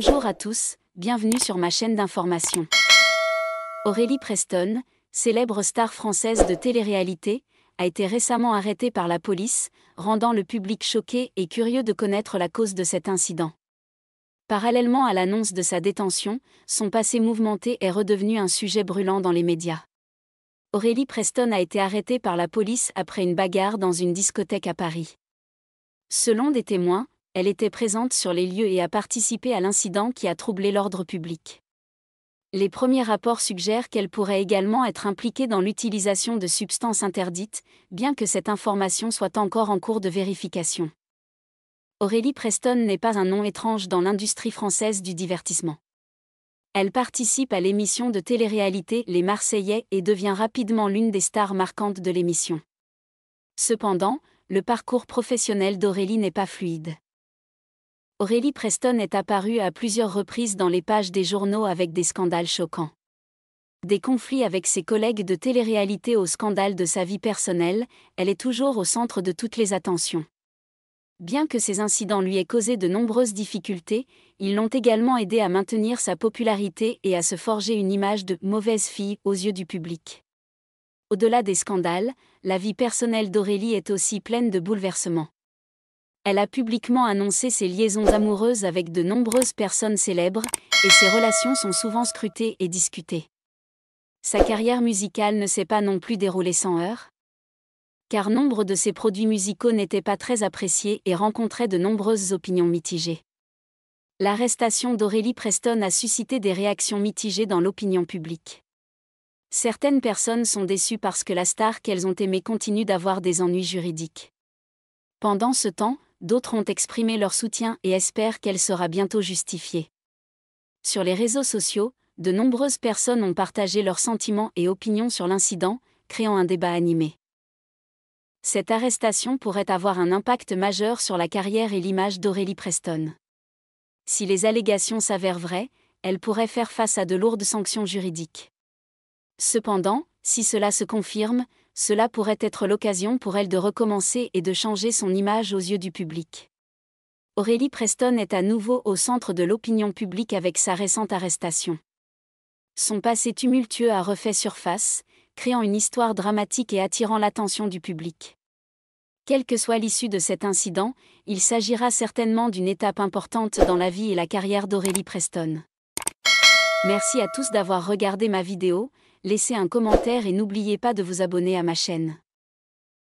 Bonjour à tous, bienvenue sur ma chaîne d'information. Aurélie Preston, célèbre star française de télé-réalité, a été récemment arrêtée par la police, rendant le public choqué et curieux de connaître la cause de cet incident. Parallèlement à l'annonce de sa détention, son passé mouvementé est redevenu un sujet brûlant dans les médias. Aurélie Preston a été arrêtée par la police après une bagarre dans une discothèque à Paris. Selon des témoins, elle était présente sur les lieux et a participé à l'incident qui a troublé l'ordre public. Les premiers rapports suggèrent qu'elle pourrait également être impliquée dans l'utilisation de substances interdites, bien que cette information soit encore en cours de vérification. Aurélie Preston n'est pas un nom étrange dans l'industrie française du divertissement. Elle participe à l'émission de télé-réalité Les Marseillais et devient rapidement l'une des stars marquantes de l'émission. Cependant, le parcours professionnel d'Aurélie n'est pas fluide. Aurélie Preston est apparue à plusieurs reprises dans les pages des journaux avec des scandales choquants. Des conflits avec ses collègues de télé-réalité au scandale de sa vie personnelle, elle est toujours au centre de toutes les attentions. Bien que ces incidents lui aient causé de nombreuses difficultés, ils l'ont également aidé à maintenir sa popularité et à se forger une image de mauvaise fille aux yeux du public. Au-delà des scandales, la vie personnelle d'Aurélie est aussi pleine de bouleversements elle a publiquement annoncé ses liaisons amoureuses avec de nombreuses personnes célèbres, et ses relations sont souvent scrutées et discutées. Sa carrière musicale ne s'est pas non plus déroulée sans heurts, car nombre de ses produits musicaux n'étaient pas très appréciés et rencontraient de nombreuses opinions mitigées. L'arrestation d'Aurélie Preston a suscité des réactions mitigées dans l'opinion publique. Certaines personnes sont déçues parce que la star qu'elles ont aimée continue d'avoir des ennuis juridiques. Pendant ce temps, d'autres ont exprimé leur soutien et espèrent qu'elle sera bientôt justifiée. Sur les réseaux sociaux, de nombreuses personnes ont partagé leurs sentiments et opinions sur l'incident, créant un débat animé. Cette arrestation pourrait avoir un impact majeur sur la carrière et l'image d'Aurélie Preston. Si les allégations s'avèrent vraies, elle pourrait faire face à de lourdes sanctions juridiques. Cependant, si cela se confirme, cela pourrait être l'occasion pour elle de recommencer et de changer son image aux yeux du public. Aurélie Preston est à nouveau au centre de l'opinion publique avec sa récente arrestation. Son passé tumultueux a refait surface, créant une histoire dramatique et attirant l'attention du public. Quelle que soit l'issue de cet incident, il s'agira certainement d'une étape importante dans la vie et la carrière d'Aurélie Preston. Merci à tous d'avoir regardé ma vidéo, laissez un commentaire et n'oubliez pas de vous abonner à ma chaîne.